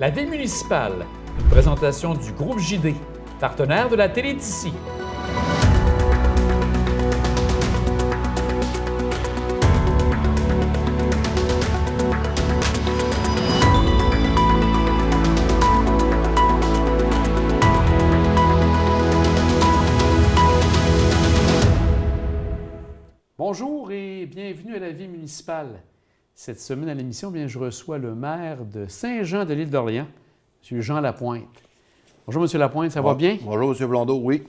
La vie municipale, une présentation du groupe JD, partenaire de la télé d'ici. Bonjour et bienvenue à la vie municipale. Cette semaine à l'émission, eh bien, je reçois le maire de Saint-Jean de l'île d'Orléans, M. Jean Lapointe. Bonjour, M. Lapointe, ça va bien? Bonjour, M. Blondeau, oui.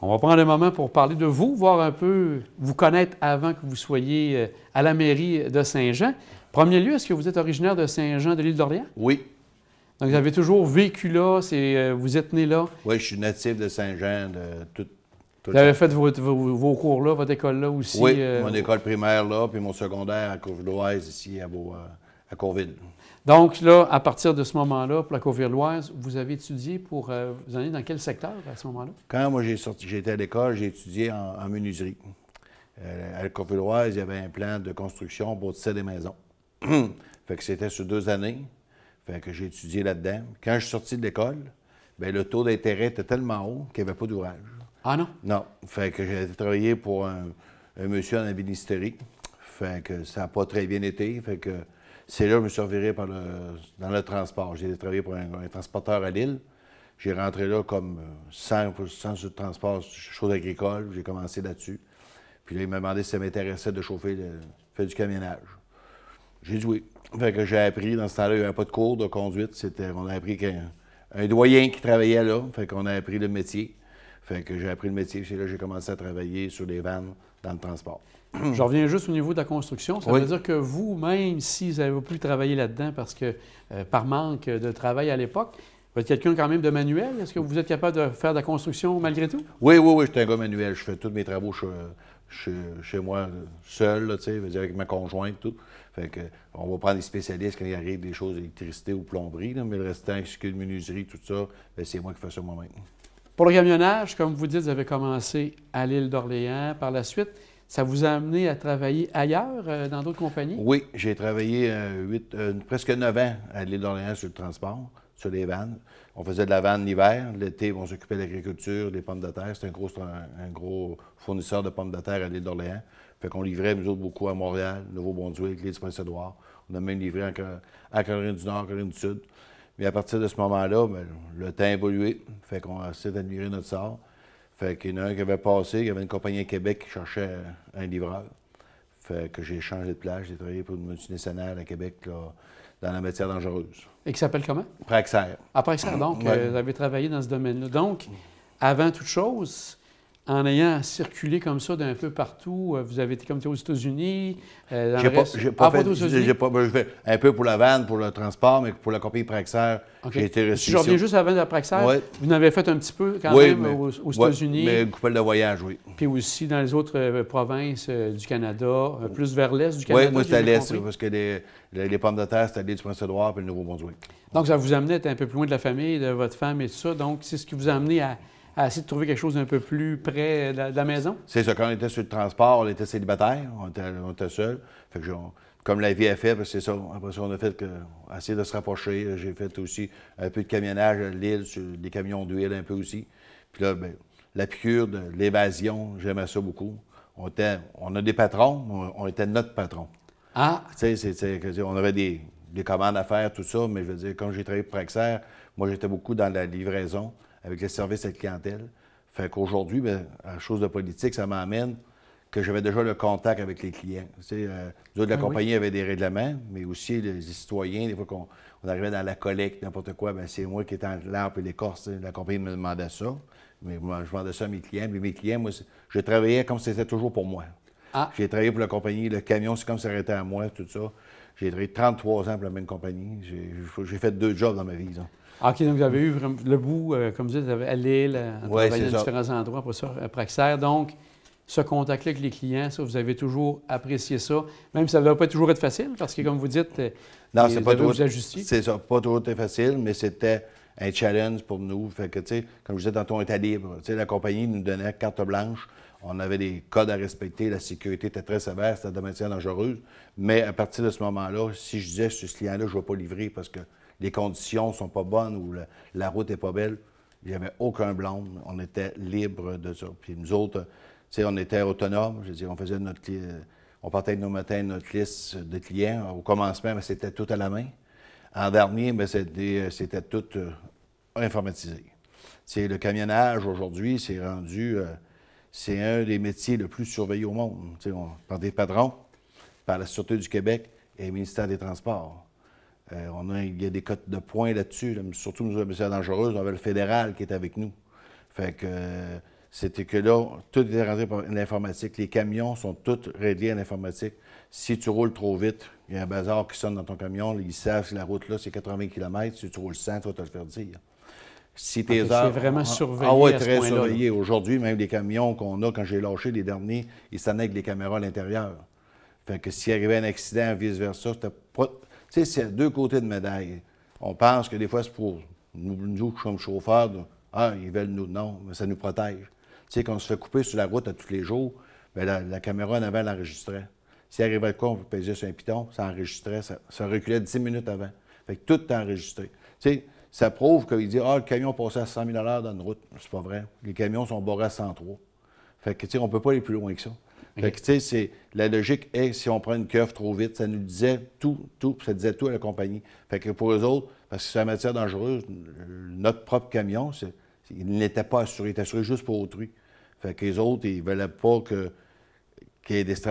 On va prendre un moment pour parler de vous, voir un peu, vous connaître avant que vous soyez euh, à la mairie de Saint-Jean. Premier lieu, est-ce que vous êtes originaire de Saint-Jean de l'île d'Orléans? Oui. Donc, vous avez toujours vécu là, euh, vous êtes né là? Oui, je suis natif de Saint-Jean de toute vous avez fait vos, cours là, votre école là aussi? Oui, euh, mon école primaire là, puis mon secondaire à Courville-Oise ici à, Beau, euh, à Donc là, à partir de ce moment-là, pour la Courville-Oise, vous avez étudié pour... Euh, vous êtes dans quel secteur à ce moment-là? Quand moi j'ai sorti, j'étais à l'école, j'ai étudié en, menuiserie. Euh, à la oise il y avait un plan de construction pour des maisons. fait que c'était sur deux années. Fait que j'ai étudié là-dedans. Quand je suis sorti de l'école, ben, le taux d'intérêt était tellement haut qu'il n'y avait pas d'ouvrage. Ah non? Non. Fait que j'ai travaillé pour un, monsieur en ministérie. Fait que ça n'a pas très bien été. Fait que c'est là que je me suis reviré dans le transport. J'ai travaillé pour un, transporteur à Lille. J'ai rentré là comme euh, sans sur transport, chose agricole. J'ai commencé là-dessus. Puis là, il m'a demandé si ça m'intéressait de chauffer, le, faire du camionnage. J'ai dit oui. Fait que j'ai appris, dans ce temps-là, il n'y avait pas de cours de conduite. on a appris qu'un un doyen qui travaillait là. Fait qu'on a appris le métier. Fait que j'ai appris le métier, là j'ai commencé à travailler sur les vannes dans le transport. Je reviens juste au niveau de la construction. Ça veut dire que vous, même si vous n'avez plus travaillé là-dedans parce que euh, par manque de travail à l'époque, vous êtes quelqu'un quand même de manuel. Est-ce que vous êtes capable de faire de la construction malgré tout? Oui, oui, oui, je suis un gars manuel. Je fais tous mes travaux chez, moi seul, avec ma conjointe, tout. Fait que, on va prendre des spécialistes quand il arrive des choses d'électricité ou plomberie, mais le restant, ce que menuiserie, tout ça, ben, c'est moi qui fais ça moi-même. Pour le camionnage, comme vous dites, vous avez commencé à l'île d'Orléans. Par la suite, ça vous a amené à travailler ailleurs, euh, dans d'autres compagnies? Oui, j'ai travaillé euh, euh, presque neuf ans à l'île d'Orléans sur le transport, sur les vannes. On faisait de la vanne l'hiver, l'été, on s'occupait de l'agriculture, des pommes de terre. C'était un gros, un, gros fournisseur de pommes de terre à l'île d'Orléans. Fait qu'on livrait, nous autres, beaucoup à Montréal, Nouveau-Brunswick, l'île du Prince-Édouard. On a même livré à Caroline du Nord, Caroline du Sud. Mais à partir de ce moment-là, ben, le temps a évolué. Fait qu'on a assez d'admirer notre sort. Fait qu'il y en a qui avait passé, il y avait une compagnie à Québec qui cherchait un livreur. Fait que j'ai changé de place, j'ai travaillé pour une multinationale à Québec dans la matière dangereuse. Et qui s'appelle comment? Praxair. À ah, Praxair, donc, euh, vous avez travaillé dans ce domaine-là. Donc, avant toute chose, en ayant circulé comme ça d'un peu partout, euh, vous avez été comme aux États-Unis, euh, J'ai pas, pas, ah, fait, Pas, un peu pour la vanne, pour le transport, mais pour la compagnie Praxair, j'ai été reçu. je reviens juste à la Praxair, vous en avez fait un petit peu quand même aux, États-Unis. mais une couple de voyage, oui. Puis aussi dans les autres euh, provinces euh, du Canada, plus vers l'est du Canada. Oui, moi c'était à l'est, parce que les, pommes de terre, c'était du Prince-Édouard puis le Nouveau-Brunswick. Donc ça vous amenait un peu plus loin de la famille, de votre femme et tout ça. Donc c'est ce qui vous a amené à à essayer de trouver quelque chose d'un peu plus près de la, maison? C'est ça. Quand on était sur le transport, on était célibataire, on était, seul. comme la vie a fait, ben, c'est ça. Après ça, on a fait que, de se rapprocher. Euh, j'ai fait aussi un peu de camionnage à l'île, sur des camions d'huile un peu aussi. Puis là, bien, la piqûre de l'évasion, j'aimais ça beaucoup. On, on a des patrons, on était notre patron. Ah! Tu sais, on avait des, commandes à faire, tout ça, mais je veux dire, quand j'ai travaillé pour Praxair, moi, j'étais beaucoup dans la livraison avec le service à la clientèle. Fait qu'aujourd'hui, ben, à chose de politique, ça m'amène que j'avais déjà le contact avec les clients. Tu de euh, la ah compagnie avait des règlements, mais aussi les, citoyens, des fois qu'on arrivait dans la collecte, n'importe quoi, ben, c'est moi qui étais en l'arbre et l'écorce. La compagnie me demandait ça, mais moi, je vendais ça à mes clients. mes clients, moi, je travaillais comme si c'était toujours pour moi. Ah. J'ai travaillé pour la compagnie, le camion, c'est comme si ça à moi, tout ça. J'ai travaillé 33 ans pour la même compagnie. J'ai, fait deux jobs dans ma vie. OK, donc vous avez eu le bout, euh, comme vous dites, à Lille, dans euh, différents endroits, pour ça, à Praxair. Donc, ce contact-là avec les clients, ça, vous avez toujours apprécié ça, même si ça ne va pas toujours être facile, parce que, comme vous dites, euh, non, c'est pas toujours, C'est pas toujours très facile, mais c'était un challenge pour nous. Fait que, comme je disais tantôt, on était libre. Tu la compagnie nous donnait carte blanche. On avait des codes à respecter. La sécurité était très sévère. C'était de manière dangereuse. Mais à partir de ce moment-là, si je disais, ce client-là, je ne vais pas livrer parce que les conditions sont pas bonnes ou la, route est pas belle. Il n'y avait aucun blâme. On était libre de ça. Puis nous autres, euh, on était autonomes. Je dire, on faisait notre. Euh, on partait de nos matins notre liste de clients. Au commencement, ben, c'était tout à la main. En dernier, ben, euh, c'était tout informatisé. C'est le camionnage aujourd'hui, c'est rendu, c'est un des métiers le plus surveillé au monde, par des patrons, par la Sûreté du Québec et le ministère des Transports. Euh, on a, il y a des cotes de points là-dessus. Surtout, nous avons dangereuse, on avait le fédéral qui est avec nous. Fait que euh, c'était que là, tout est rentré par l'informatique. Les camions sont tous réglés à l'informatique. Si tu roules trop vite, il y a un bazar qui sonne dans ton camion, ils savent que la route là, c'est 80 km. Si tu roules 100, tu vas te le faire dire. Si C'est vraiment ah, surveillé. Ah très surveillé. Aujourd'hui, même les camions qu'on a, quand j'ai lâché les derniers, ils s'en les caméras à l'intérieur. Fait que s'il arrivait un accident, vice-versa, c'était... pas sais, c'est deux côtés de médaille. On pense que des fois, c'est pour nous, nous sommes chauffeurs, ah, ils veulent nous. Non, mais ça nous protège. Tu sais, quand on se fait couper sur la route à tous les jours, bien, la, caméra en avant l'enregistrait. S'il arrivait le quoi, on peut pesait sur un piton, ça enregistrait, ça, reculait 10 minutes avant. Fait que tout est enregistré. Tu sais, ça prouve qu'il dit Ah, le camion passait à 100 000 dans une route. C'est pas vrai. Les camions sont borrés à 103. Fait que, tu sais, on peut pas aller plus loin que ça. Fait que, tu sais, c'est la logique est si on prend une curve trop vite, ça nous disait tout, tout, ça disait tout à la compagnie. Fait que pour eux autres, parce que c'est la matière dangereuse, notre propre camion, il n'était pas assuré, il était assuré juste pour autrui. Fait que les autres, ils ne voulaient pas que qu'il y ait des tout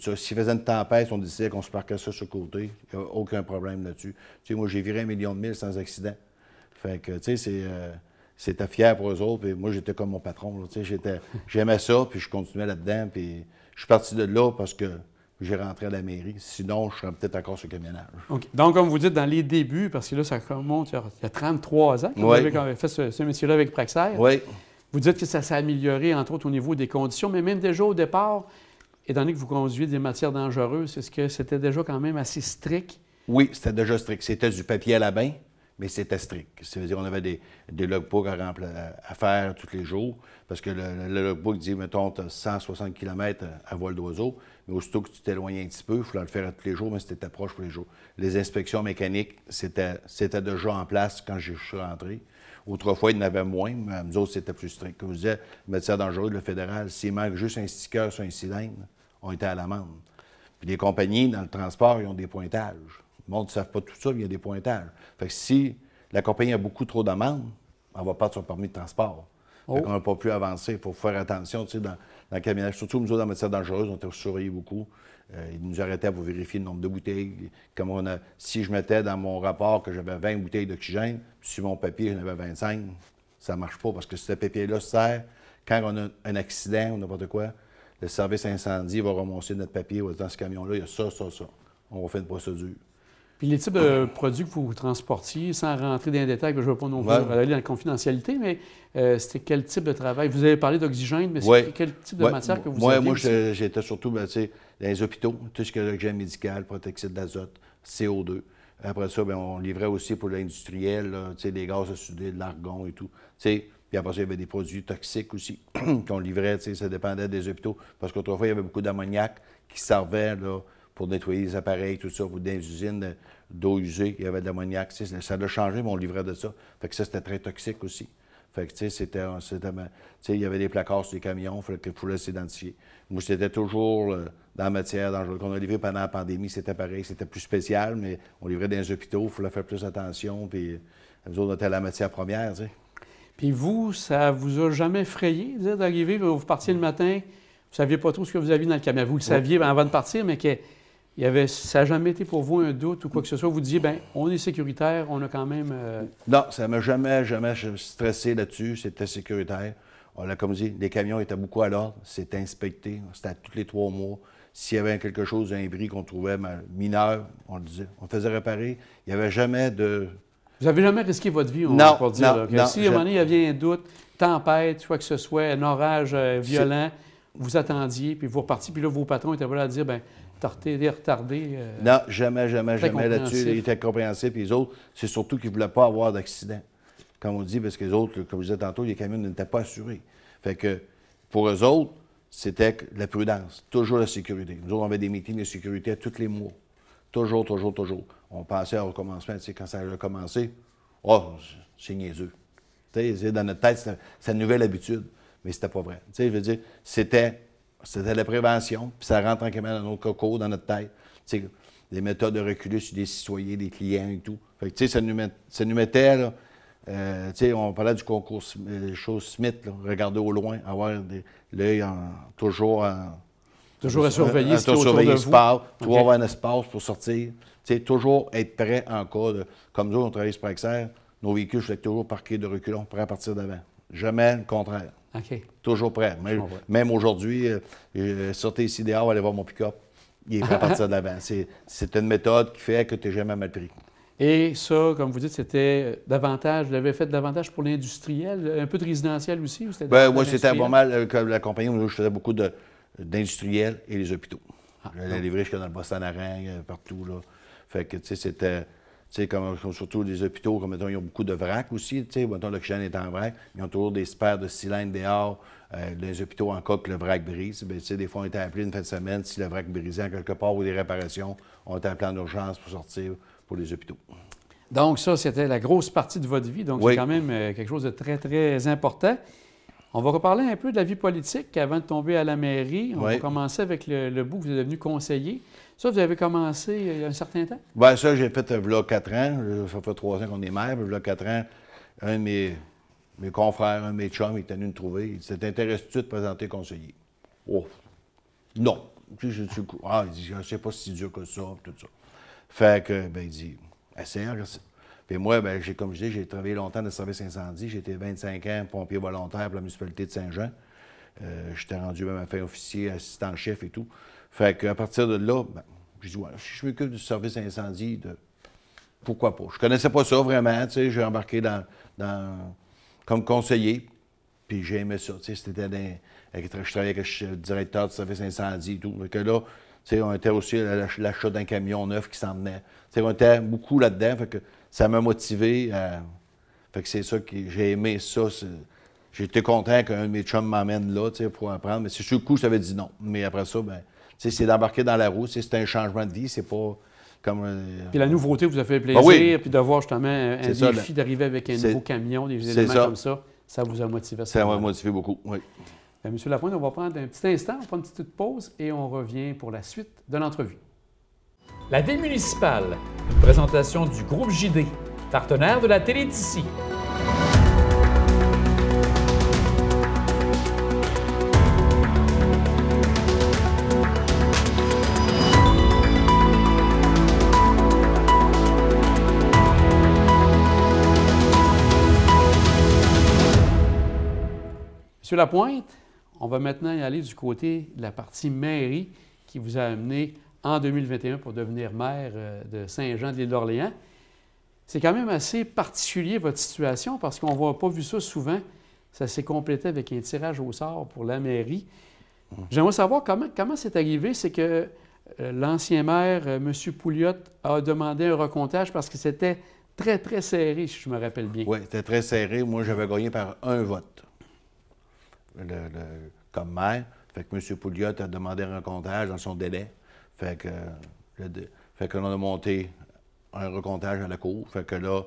ça. S'il faisait une tempête, on disait qu'on se parquait ça sur le côté. Il n'y a aucun problème là-dessus. Tu sais, moi, j'ai viré un million de milles sans accident. Fait que, tu sais, c'est. Euh, c'était fier pour eux autres. Puis moi, j'étais comme mon patron. J'aimais ça, puis je continuais là-dedans. Puis je suis parti de là parce que j'ai rentré à la mairie. Sinon, je serais peut-être encore sur le camionnage. Donc, comme vous dites, dans les débuts, parce que là, ça remonte il y a 33 ans vous, avez, fait ce, monsieur métier-là avec Praxair. Vous dites que ça s'est amélioré, entre autres, au niveau des conditions, mais même déjà au départ, étant donné que vous conduisez des matières dangereuses, est-ce que c'était déjà quand même assez strict? Oui, c'était déjà strict. C'était du papier à la bain mais c'était strict. C'est-à-dire qu'on avait des, des logbooks à, faire tous les jours, parce que le, logbook dit, mettons, tu as 160 km à voile d'oiseau, mais aussitôt que tu t'éloignes un petit peu, il fallait le faire tous les jours, mais c'était proche tous les jours. Les inspections mécaniques, c'était déjà en place quand je suis rentré. Autrefois, il y en avait moins, mais nous autres, c'était plus strict. Comme je disais, le dangereux, le fédéral, s'il manque juste un sticker sur un cylindre, on était à l'amende. Puis les compagnies, dans le transport, ils ont des pointages. Le monde ne savent pas tout ça, il y a des pointages. Fait si la compagnie a beaucoup trop d'amendes, on ne va perdre son permis de transport. Oh. on n'a pas pu avancer. Il faut faire attention, dans, le camionnage. Surtout, nous autres, dans la matière dangereuse, on était surveillés beaucoup. Euh, ils nous arrêtaient pour vérifier le nombre de bouteilles. Comme on a, si je mettais dans mon rapport que j'avais 20 bouteilles d'oxygène, sur mon papier, j'en avais 25, ça ne marche pas parce que ce papier-là sert quand on a un accident ou n'importe quoi. Le service incendie va remonter notre papier. Dans ce camion-là, il y a ça, ça, ça. On va faire une procédure. Puis les types de produits que vous transportiez, sans rentrer dans les détails, que je ne veux pas non plus aller dans la confidentialité, mais euh, c'était quel type de travail? Vous avez parlé d'oxygène, mais quel type de matière que vous avez? Moi, j'étais surtout ben, dans les hôpitaux, tout ce est l'oxygène médical, protoxyde d'azote, CO2. Après ça, ben, on livrait aussi pour l'industriel, des gaz à souder, de l'argon et tout. puis après ça, il y avait des produits toxiques aussi qu'on livrait, ça dépendait des hôpitaux, parce qu'autrefois, il y avait beaucoup d'ammoniac qui servait là, pour nettoyer les appareils, tout ça, ou dans usines d'eau usée, il y avait de l'ammoniaque, Ça l'a changé, mais on livrait de ça. Fait que ça, c'était très toxique aussi. Fait que, tu sais, c'était. il y avait des placards sur les camions, que il fallait s'identifier. Moi, c'était toujours euh, dans la matière dangereuse. Qu'on a livré pendant la pandémie, c'était pareil, c'était plus spécial, mais on livrait dans les hôpitaux, il fallait faire plus attention, puis euh, nous autres, on la matière première, Puis vous, ça vous a jamais effrayé d'arriver, vous partiez le matin, vous ne saviez pas trop ce que vous aviez dans le camion. Vous le saviez ben, avant de partir, mais que il y avait, ça n'a jamais été pour vous un doute ou quoi que ce soit. Vous disiez, ben, on est sécuritaire, on a quand même. Euh, non, ça ne m'a jamais, jamais stressé là-dessus. C'était sécuritaire. On a, comme dit, les camions étaient beaucoup à l'ordre. C'était inspecté. C'était à tous les trois mois. S'il y avait quelque chose, un bris qu'on trouvait mineur, on le disait. On faisait réparer. Il n'y avait jamais de. Vous n'avez jamais risqué votre vie, on va pour dire. Non, si à un moment il y avait un doute, tempête, quoi que ce soit, un orage euh, violent vous attendiez, puis vous repartiez, puis là, vos patrons étaient là à dire, ben retardé, retardé. Euh, non, jamais, jamais, jamais là-dessus. Ils étaient compréhensifs. Puis les autres, c'est surtout qu'ils ne voulaient pas avoir d'accident. Comme on dit, parce que les autres, comme je disais tantôt, les camions n'étaient pas assurés. Fait que pour eux autres, c'était la prudence, toujours la sécurité. Nous autres, on avait des meetings de sécurité à tous les mois. Toujours, toujours, toujours. On pensait au recommencement, tu sais, quand ça a recommencé, oh, c'est niaiseux. Tu sais, dans notre tête, c'est une nouvelle habitude mais c'était pas vrai. Tu sais, je veux dire, c'était, c'était la prévention, puis ça rentre tranquillement dans notre coco, dans notre tête. Tu sais, méthodes de reculer sur des citoyens, des clients et tout. ça nous, mettait, là, euh, tu sais, on parlait du concours euh, chose Smith, regarder au loin, avoir l'œil toujours en, Toujours à surveiller ce toujours avoir un espace pour sortir. sais, toujours être prêt en cas de... Comme nous, on travaille sur exer, nos véhicules, je toujours parqués de reculons, prêt à partir d'avant. Jamais le contraire. Toujours prêt. Même, aujourd'hui, euh, ici euh, dehors, aller voir mon pick-up. Il est prêt à partir de C'est une méthode qui fait que tu n'es jamais mal pris. Et ça, comme vous dites, c'était davantage, vous l'avez fait davantage pour l'industriel, un peu de résidentiel aussi? ben, moi, c'était pas mal euh, comme la compagnie je faisais beaucoup d'industriels et les hôpitaux. Ah, je dans le Boston-Arang, euh, partout. Là. Fait que, tu sais, c'était comme, surtout les hôpitaux, comme mettons, ils ont beaucoup de vrac aussi. Tu l'oxygène est en vrac. Ils ont toujours des spares de cylindres dehors des euh, hôpitaux en cas que le vrac brise. Ben, des fois, on était appelé une fin de semaine si le vrac brisait en quelque part ou des réparations. On était appelé en urgence pour sortir pour les hôpitaux. Donc, ça, c'était la grosse partie de votre vie. Donc, c'est quand même euh, quelque chose de très, très important. On va reparler un peu de la vie politique avant de tomber à la mairie. On va commencer avec le, le bout que vous êtes devenu conseiller. Ça, vous avez commencé euh, il y a un certain temps? Bien, ça, j'ai fait euh, vlog 4 ans. Ça fait trois ans qu'on est maire. Puis, quatre ans, un de mes, mes confrères, un de mes chums, il est venu me trouver. Il dit Ça t'intéresse-tu de présenter conseiller? Oh! Non! Puis, je, ah, il dit Je ne sais pas si dur que ça, tout ça. Fait que, ben, il dit Essaye, puis moi, ben, j'ai, comme je dis, j'ai travaillé longtemps dans le service incendie. J'étais 25 ans pompier volontaire pour la municipalité de Saint-Jean. Euh, j'étais rendu même à faire officier, assistant chef et tout. Fait qu'à partir de là, ben, je dis, si je m'occupe du service incendie, de... pourquoi pas? Je connaissais pas ça vraiment, tu sais, j'ai embarqué dans, comme conseiller, puis j'ai aimé ça, tu sais, c'était dans... Je travaillais avec le directeur du service incendie et tout. que là, on était aussi à l'achat d'un camion neuf qui s'en venait. on était beaucoup là-dedans. Fait que ça m'a motivé. que c'est ça que j'ai aimé ça. J'étais content qu'un de mes chums m'emmène là pour apprendre. Mais sur le coup, ça avait dit non. Mais après ça, ben, c'est d'embarquer dans la roue. C'est un changement de vie. C'est pas comme. un... puis la nouveauté vous a fait ben plaisir. puis de Puis d'avoir justement un, défi d'arriver avec un nouveau camion, des éléments comme ça, ça vous a motivé. Ça m'a motivé beaucoup, oui. Bien, Monsieur Lapointe, on va prendre un petit instant, on prend une petite pause et on revient pour la suite de l'entrevue. La Ville municipale, une présentation du groupe JD, partenaire de la télé d'ici. la pointe, on va maintenant y aller du côté de la partie mairie qui vous a amené en 2021 pour devenir maire euh, de Saint-Jean de l'île d'Orléans. C'est quand même assez particulier votre situation parce qu'on voit pas vu ça souvent. Ça s'est complété avec un tirage au sort pour la mairie. J'aimerais savoir comment, comment c'est arrivé. C'est que euh, l'ancien maire, euh, M. Pouliot, a demandé un recomptage parce que c'était très, très serré, si je me rappelle bien. Oui, c'était très serré. Moi, j'avais gagné par un vote comme maire. Fait que M. Pouliot a demandé un recomptage dans son délai. Fait que, le, fait que l'on a monté un recomptage à la cour. Fait que là,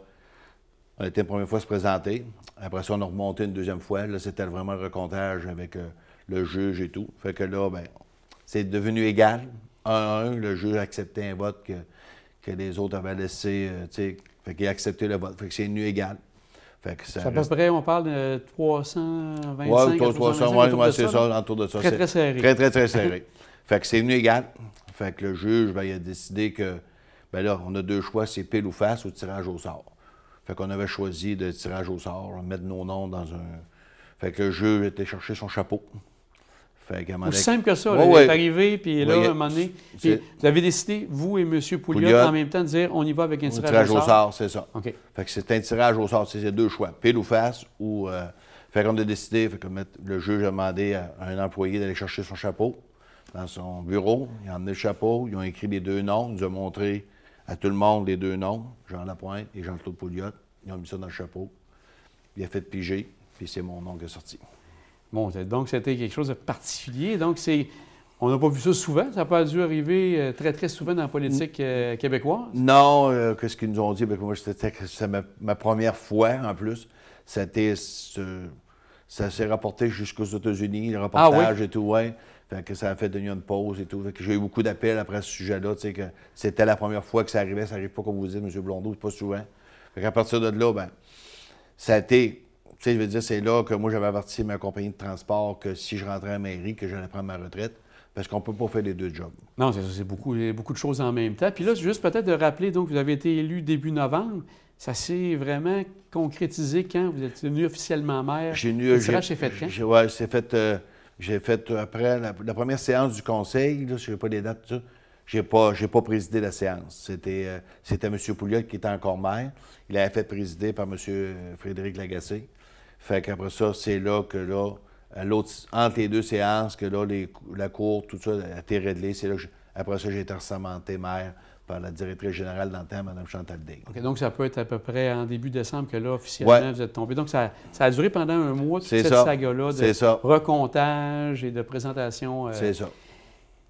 on était la première fois se présenter. Après ça, on a remonté une deuxième fois. Là, c'était vraiment un recontage avec euh, le juge et tout. Fait que là, ben, c'est devenu égal. Un à un, le juge acceptait un vote que, que les autres avaient laissé. Euh, fait qu'il a accepté le vote. Fait que c'est nu égal ça, passe près, on parle de 325. Oui, c'est ça, autour de ça. Très, très serré. Très, très, très serré. fait que c'est venu égal. Fait que le juge, ben, il a décidé que, ben là, on a deux choix, c'est pile ou face ou tirage au sort. Fait qu'on avait choisi de tirage au sort, mettre nos noms dans un. Fait que le juge était chercher son chapeau. Fait simple que ça. là, Il est arrivé, puis là, un moment donné, puis vous avez décidé, vous et M. Pouliot, en même temps, de dire on y va avec un, un tirage, au sort. c'est ça. OK. Fait que c'est un tirage au sort. C'est deux choix, pile ou face, ou. faire euh, fait qu'on a décidé, fait que le juge a demandé à un employé d'aller chercher son chapeau dans son bureau. Il a emmené le chapeau, ils ont écrit les deux noms, ils a ont montré à tout le monde les deux noms, Jean Lapointe et Jean-Claude Pouliot. Ils ont mis ça dans le chapeau. Il a fait piger, puis c'est mon nom qui est sorti. Bon, donc c'était quelque chose de particulier. Donc c'est, on n'a pas vu ça souvent. Ça n'a pas dû arriver euh, très, très souvent dans la politique euh, québécoise. Non, euh, qu'est-ce qu'ils nous ont dit? Ben, moi, c'était ma, ma, première fois en plus. C'était, ça s'est rapporté jusqu'aux États-Unis, le ah reportage et tout, ouais. Fait que ça a fait donner une pause et tout. J'ai eu beaucoup d'appels après ce sujet-là, c'était la première fois que ça arrivait. Ça n'arrive pas, comme vous dites, M. Blondeau, pas souvent. Fait qu'à partir de là, ben, ça a été je veux dire, c'est là que moi, j'avais averti ma compagnie de transport que si je rentrais à mairie, que j'allais prendre ma retraite. Parce qu'on ne peut pas faire les deux jobs. Non, c'est beaucoup, beaucoup de choses en même temps. Puis là, juste peut-être de rappeler, donc, vous avez été élu début novembre. Ça s'est vraiment concrétisé quand vous êtes devenu officiellement maire. J'ai eu. c'est fait quand? Oui, c'est fait. j'ai fait euh, après la, première séance du conseil, je n'ai pas les dates, Je ça. J'ai pas, j'ai pas présidé la séance. C'était, euh, c'était M. Pouliot qui était encore maire. Il avait fait présider par M. Frédéric Lagacé. Fait qu'après ça, c'est là que là, l'autre, entre les deux séances, que là, les, la cour, tout ça, a été réglé. C'est là que après ça, j'ai été ressemblé, maire par la directrice générale d'antan, Mme Chantal Digue. OK, donc ça peut être à peu près en début décembre que là, officiellement, vous êtes tombé. Donc ça, a duré pendant un mois, toute cette saga-là de ça. recomptage et de présentation. Euh, c'est ça.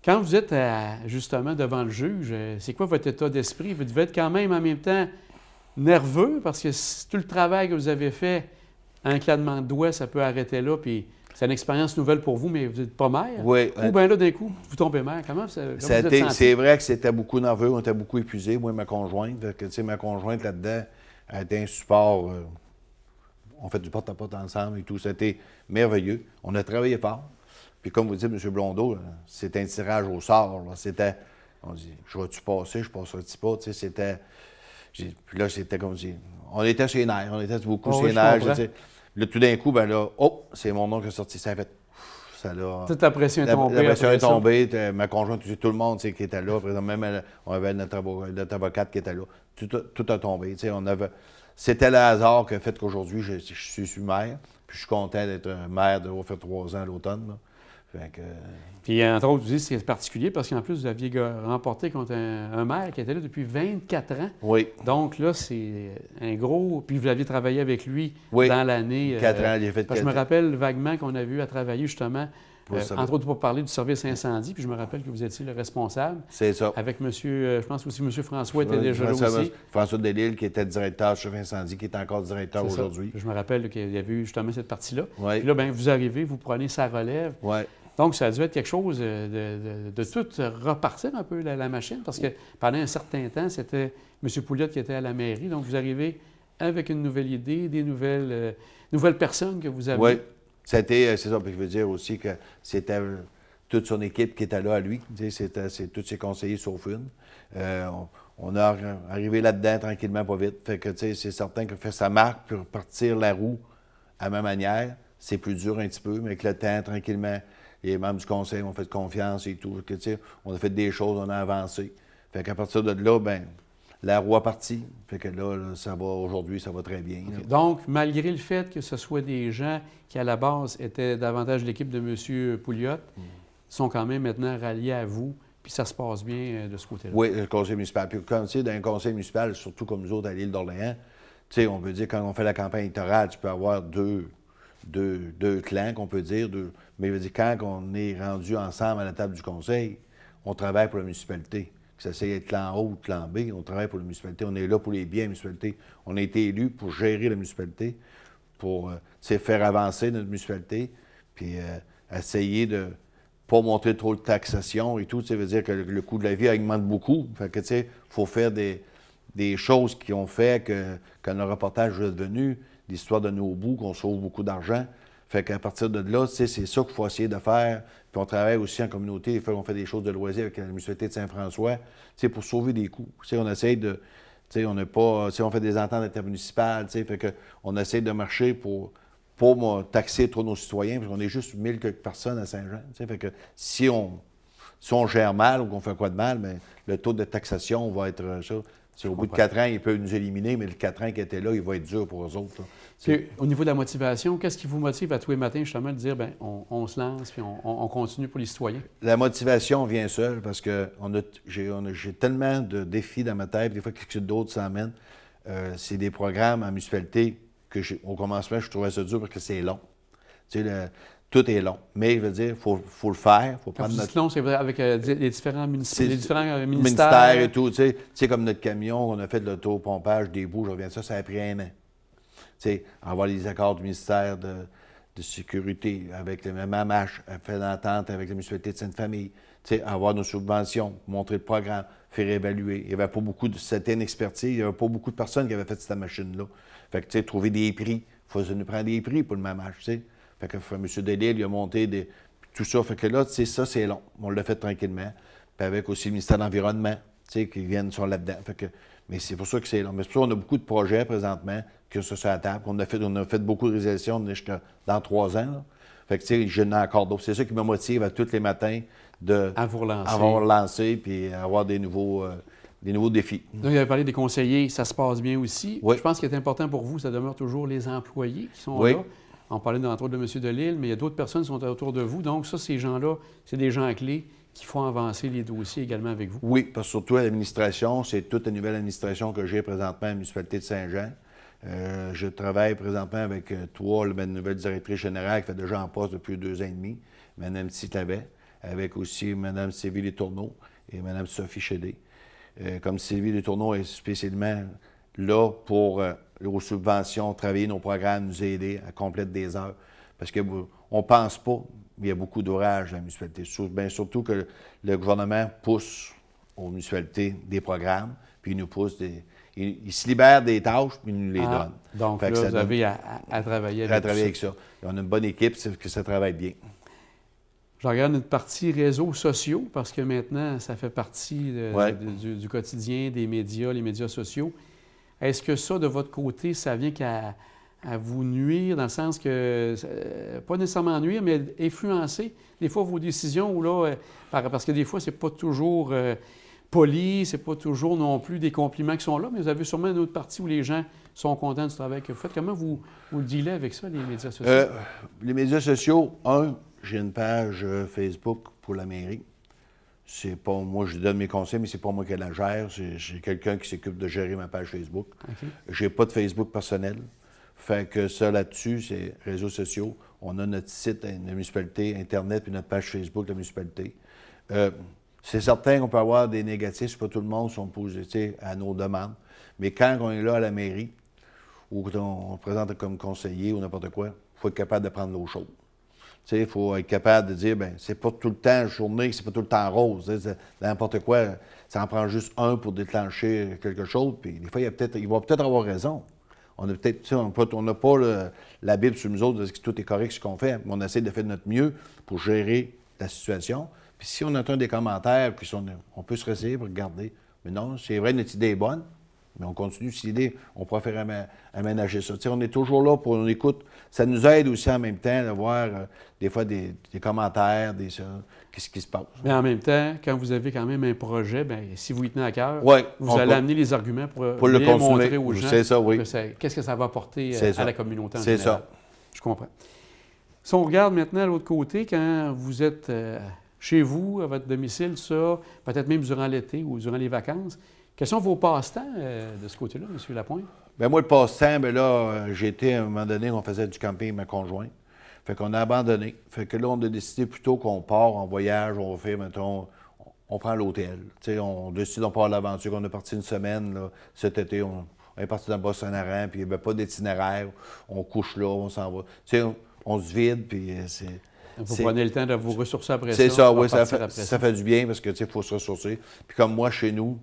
Quand vous êtes euh, justement devant le juge, euh, c'est quoi votre état d'esprit? Vous devez être quand même en même temps nerveux parce que tout le travail que vous avez fait, un claquement de doigts, ça peut arrêter là, puis c'est une expérience nouvelle pour vous, mais vous n'êtes pas mère. Oui. Ou euh, bien là, d'un coup, vous tombez mère. Comment ça, C'était. C'est vrai que c'était beaucoup nerveux, on était beaucoup épuisé. moi et ma conjointe. Que, tu sais, ma conjointe là-dedans, elle était un support. Euh, on fait du porte-à-porte ensemble et tout. C'était merveilleux. On a travaillé fort. Puis comme vous dites, M. Blondeau, euh, c'était un tirage au sort. C'était, on dit, je vais-tu passer, je passerai-tu pas? Tu sais, c'était... Puis là, c'était comme si... On était chez les on était beaucoup ah chez Là, tout d'un coup, ben là, oh, c'est mon nom qui est sorti. Ça a fait. ça a, Toute la pression est tombée. la pression est tombée. Ma conjointe, tout, le monde qui était là. même on avait notre, avocat avocate qui était là. Tout a, tombé. On avait... C'était le hasard que fait qu'aujourd'hui, je, suis maire. Puis je suis content d'être maire de faire trois ans à l'automne. Euh, puis, entre autres, vous dites c'est particulier parce qu'en plus, vous aviez remporté contre un, maire qui était là depuis 24 ans. Oui. Donc, là, c'est un gros. Puis, vous l'aviez travaillé avec lui dans l'année. 4 euh, ans, fait parce Je me rappelle vaguement qu'on a vu à travailler justement. Euh, entre autres, pour parler du service incendie, puis je me rappelle que vous étiez le responsable. C'est ça. Avec M. Euh, je pense aussi M. François était déjà là aussi. François Delille, qui était directeur chef incendie, qui est encore directeur aujourd'hui. Je me rappelle qu'il y avait eu justement cette partie-là. Oui. Puis là, bien, vous arrivez, vous prenez sa relève. Oui. Donc, ça a dû être quelque chose euh, de, tout repartir un peu la, machine, parce que pendant un certain temps, c'était M. Pouliot qui était à la mairie. Donc, vous arrivez avec une nouvelle idée, des nouvelles, euh, nouvelles personnes que vous avez. Oui, c'était, euh, c'est ça. Puis je veux dire aussi que c'était toute son équipe qui était là à lui. C'était, c'est tous ses conseillers sauf une. on, est arrivé là-dedans tranquillement, pas vite. Fait que, c'est certain que faire sa marque, pour partir la roue à ma manière, c'est plus dur un petit peu, mais que le temps, tranquillement, les membres du conseil ont fait confiance et tout. Que, on a fait des choses, on a avancé. Fait qu'à partir de là, ben la roue a partie. Fait que là, ça va aujourd'hui, ça va très bien. Donc, malgré le fait que ce soit des gens qui, à la base, étaient davantage l'équipe de M. Pouliot, mm. sont quand même maintenant ralliés à vous, puis ça se passe bien euh, de ce côté-là. Oui, le conseil municipal. Puis, comme tu sais, dans un conseil municipal, surtout comme nous autres à l'île d'Orléans, tu sais, on veut dire, quand on fait la campagne électorale, tu peux avoir deux, deux, deux clans, qu'on peut dire. Mais je veux dire, quand on est rendu ensemble à la table du conseil, on travaille pour la municipalité. Que ça soit être clan A ou clan B, on travaille pour la municipalité. On est là pour les biens de la municipalité. On a été élus pour gérer la municipalité, pour euh, faire avancer notre municipalité, puis euh, essayer de pas monter trop de taxation et tout. Ça veut dire que le, coût de la vie augmente beaucoup. Fait que, tu sais, il faut faire des, choses qui ont fait que, que reportage reportages sont venu l'histoire de nos bouts, qu'on sauve beaucoup d'argent. Fait qu'à partir de là, c'est ça qu'il faut essayer de faire. Puis on travaille aussi en communauté. Fait on fait des choses de loisirs avec la municipalité de Saint-François, c'est pour sauver des coûts. on essaye de, on pas, on fait des ententes intermunicipales, fait que on essaye de marcher pour pour taxer trop nos citoyens, parce qu'on est juste mille quelques personnes à Saint-Jean. Fait que si on, si on gère mal ou qu'on fait quoi de mal, mais ben, le taux de taxation va être euh, au bout de quatre ans, ils peuvent nous éliminer, mais le quatre ans qui était là, il va être dur pour eux autres. au niveau de la motivation, qu'est-ce qui vous motive à tous les matins, justement, de dire, bien, on, se lance, puis on, continue pour les citoyens? La motivation vient seule, parce que j'ai tellement de défis dans ma tête, des fois, que d'autres d'autre euh, c'est des programmes en municipalité que, au commencement, je trouvais ça dur parce que c'est long. Tu sais, tout est long. Mais je veux dire, il faut, le faire. faut prendre long, c'est vrai, avec euh, les différents, ministères? les différents euh, ministères. et tout. Tu sais, comme notre camion, on a fait de pompage, des bouts, je reviens ça, ça a pris un an. Tu sais, avoir les accords du ministère de, sécurité avec le MAMH, euh, faire l'entente avec la municipalité de Sainte-Famille, tu sais, avoir nos subventions, montrer le programme, faire évaluer. Il n'y avait pas beaucoup de certaines expertise, il n'y avait pas beaucoup de personnes qui avaient fait cette machine-là. Fait que, tu sais, trouver des prix. Il faut nous prendre des prix pour le MAMH, tu sais. Fait que M. Delisle, il a monté des, tout ça. Fait que là, c'est ça, c'est long. On l'a fait tranquillement. Puis avec aussi le ministère de l'Environnement, tu sais, qui viennent, sur là-dedans. mais c'est pour ça que c'est long. Mais c'est pour ça qu'on a beaucoup de projets présentement, qui sont sur la table. On a fait, on a fait beaucoup de réalisations dans trois ans. Fait que, tu sais, je n'ai encore d'autres. C'est ça qui me motive à tous les matins de. À vous relancer. À puis avoir des nouveaux. Euh, des nouveaux défis. Là, il avait parlé des conseillers, ça se passe bien aussi. Je pense qu'il est important pour vous, ça demeure toujours les employés qui sont là. On parlait d'entre autres de M. Delille, mais il y a d'autres personnes qui sont autour de vous. Donc, ça, ces gens-là, c'est des gens clés qui font avancer les dossiers également avec vous. Oui, parce que surtout à l'administration, c'est toute la nouvelle administration que j'ai présentement à la municipalité de Saint-Jean. Euh, je travaille présentement avec euh, toi, la ben, nouvelle directrice générale qui fait déjà en poste depuis deux ans et demi, Mme Titabet, avec aussi Mme Sylvie Letourneau et Mme Sophie Chédé. Euh, comme Sylvie Letourneau est spécialement là pour aux subventions, travailler nos programmes, nous aider à compléter des heures. Parce qu'on ne pense pas, il y a beaucoup d'orages dans la municipalité. surtout que le gouvernement pousse aux municipalités des programmes, puis il nous pousse des. Il, se libère des tâches, puis il nous les ah, donne. Donc, là, vous avez à, travailler avec, à travailler avec ça. on a une bonne équipe, c'est que ça travaille bien. Je regarde une partie réseaux sociaux parce que maintenant, ça fait partie du, quotidien des médias, les médias sociaux. Est-ce que ça, de votre côté, ça vient qu'à vous nuire, dans le sens que, euh, pas nécessairement nuire, mais influencer des fois vos décisions, ou là, euh, parce que des fois, c'est pas toujours euh, poli, c'est pas toujours non plus des compliments qui sont là, mais vous avez sûrement une autre partie où les gens sont contents du travail que vous faites. Comment vous, vous avec ça, les médias sociaux? les médias sociaux, un, j'ai une page Facebook pour la mairie c'est pas moi, je donne mes conseils, mais c'est pas moi qui la gère. J'ai quelqu'un qui s'occupe de gérer ma page Facebook. Je J'ai pas de Facebook personnel. Fait que ça là-dessus, c'est réseaux sociaux. On a notre site, hein, la municipalité, Internet, puis notre page Facebook de la municipalité. Euh, c'est certain qu'on peut avoir des négatifs, pas tout le monde sont positifs à nos demandes. Mais quand on est là à la mairie, ou qu'on on présente comme conseiller ou n'importe quoi, il faut être capable de prendre nos il faut être capable de dire, ben c'est pas tout le temps journée, c'est pas tout le temps rose. N'importe quoi, ça en prend juste un pour déclencher quelque chose. Puis des fois, il, peut il va peut-être avoir raison. On n'a peut-être, on pas la Bible sur nous autres, de que tout est correct ce qu'on fait, on essaie de faire notre mieux pour gérer la situation. Puis si on entend des commentaires, puis on, peut se ressayer regarder. Mais non, c'est vrai, notre idée est bonne, mais on continue idée, on préfère aménager ça. on est toujours là pour, on écoute. Ça nous aide aussi en même temps d'avoir voir euh, des fois des, commentaires, des qu'est-ce qui se passe. Mais en même temps, quand vous avez quand même un projet, bien, si vous y tenez à cœur, vous allez amener les arguments pour, le montrer aux gens qu'est-ce que ça va apporter euh, à la communauté en C'est ça. Je comprends. Si on regarde maintenant à l'autre côté, quand vous êtes euh, chez vous, à votre domicile, ça, peut-être même durant l'été ou durant les vacances, quels sont vos passe-temps euh, de ce côté-là, M. Lapointe? Bien, moi, le passe-temps, bien là, euh, j'étais à un moment donné, on faisait du camping avec ma conjointe. Fait qu'on a abandonné. Fait que là, on a décidé plutôt qu'on part en voyage, on fait, mettons, on prend l'hôtel. On décide, on part à l'aventure. On est parti une semaine là, cet été. On, est parti dans le en puis il n'y avait pas d'itinéraire. On couche là, on s'en va. On, on, se vide, puis euh, c'est. Vous prenez le temps de vous ressourcer après ça. C'est ça, oui, ça, fait, du bien parce que, tu sais, il faut se ressourcer. Puis comme moi, chez nous,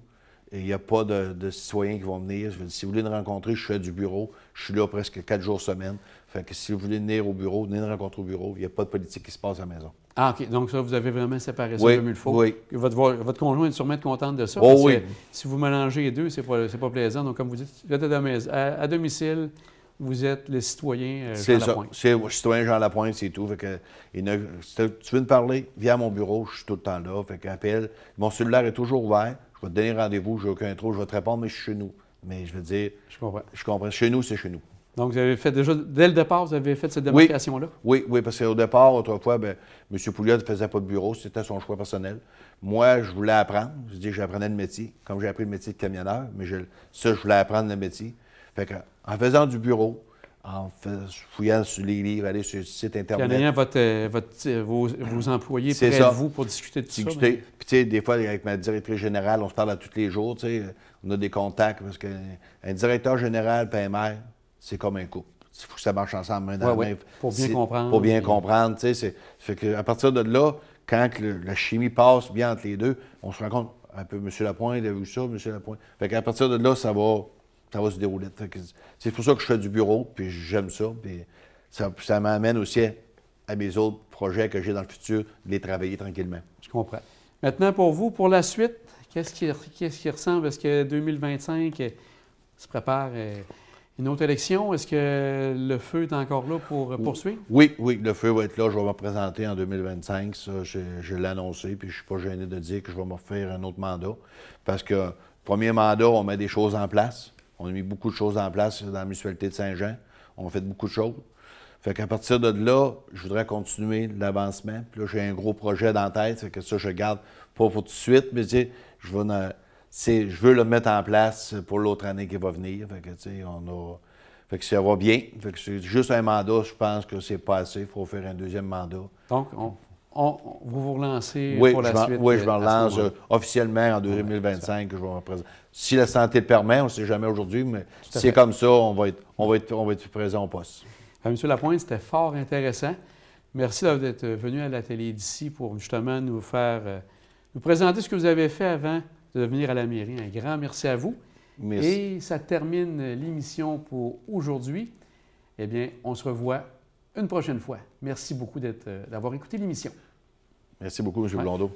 il n'y a pas de, citoyens qui vont venir. Si vous voulez me rencontrer, je suis du bureau. Je suis là presque quatre jours semaine. Fait que si vous voulez venir au bureau, venez me rencontrer au bureau. Il n'y a pas de politique qui se passe à la maison. Ah, OK. Donc, ça, vous avez vraiment séparé ça oui, comme il Oui. Votre, conjoint est sûrement content de ça. Oh parce si vous mélangez les deux, c'est pas, pas plaisant. Donc, comme vous dites, à, domicile, vous êtes le citoyen euh, Jean Lapointe. C'est citoyen Jean Lapointe, c'est tout. si tu veux me parler, viens à mon bureau, je suis tout le temps là. Fait qu'appelle. Mon cellulaire est toujours ouvert. Je vais te donner rendez-vous, j'ai aucun trou, je vais te répondre, mais je suis chez nous. Mais je veux dire. Je comprends. Je comprends. Chez nous, c'est chez nous. Donc, vous avez fait déjà, dès le départ, vous avez fait cette démarcation-là? Oui, oui, parce qu'au départ, autrefois, ben, M. Pouliot ne faisait pas de bureau, c'était son choix personnel. Moi, je voulais apprendre. Je dis que j'apprenais le métier, comme j'ai appris le métier de camionneur, mais ça, je voulais apprendre le métier. Fait que, en faisant du bureau, en fouillant sur les livres, aller sur le site Internet. Il y votre, euh, euh, vos, employés près de vous pour discuter de ça. Ben- puis, tu sais, des fois, avec ma directrice générale, on se parle à tous les jours, tu sais, on a des contacts, parce qu'un directeur général et c'est comme un couple. Il faut que ça marche ensemble, main dans la main. pour bien comprendre. Pour bien comprendre, tu sais. Fait que, à partir de là, quand la chimie passe bien entre les deux, on se rend compte, un peu, M. Lapointe a vous ça, M. Lapointe. Fait qu'à partir de là, ça va ça va se dérouler. C'est pour ça que je fais du bureau, puis j'aime ça. Puis ça, ça m'amène aussi à mes autres projets que j'ai dans le futur, de les travailler tranquillement. Je comprends. Maintenant, pour vous, pour la suite, qu'est-ce qui, qui, ressemble? Est-ce que 2025 euh, se prépare euh, une autre élection? Est-ce que le feu est encore là pour euh, poursuivre? Oui, oui, le feu va être là. Je vais me présenter en 2025. Ça, je, je l'ai annoncé, puis je ne suis pas gêné de dire que je vais me faire un autre mandat. Parce que premier mandat, on met des choses en place. On a mis beaucoup de choses en place dans la mutualité de Saint-Jean. On a fait beaucoup de choses. Fait qu'à partir de là, je voudrais continuer l'avancement. Puis là, j'ai un gros projet dans la tête. Fait que ça, je garde pas pour tout de suite, mais je veux, le mettre en place pour l'autre année qui va venir. Fait que tu sais, on a. Fait que ça va bien. Fait que c'est juste un mandat, je pense que c'est pas assez. Il faut faire un deuxième mandat. Donc, on, Oh, vous vous relancez pour la suite? Oui, je me relance euh, euh, officiellement en 2025 Si la santé le permet, on ne sait jamais aujourd'hui, mais si c'est comme ça, on va être, présent au poste. Euh, Monsieur Lapointe, c'était fort intéressant. Merci d'être venu à la télé d'ici pour justement nous faire nous présenter ce que vous avez fait avant de venir à la mairie. Un grand merci à vous. Merci. Et ça termine l'émission pour aujourd'hui. Eh bien, on se revoit une prochaine fois. Merci beaucoup euh, d'avoir écouté l'émission. Merci beaucoup, M. Blondeau.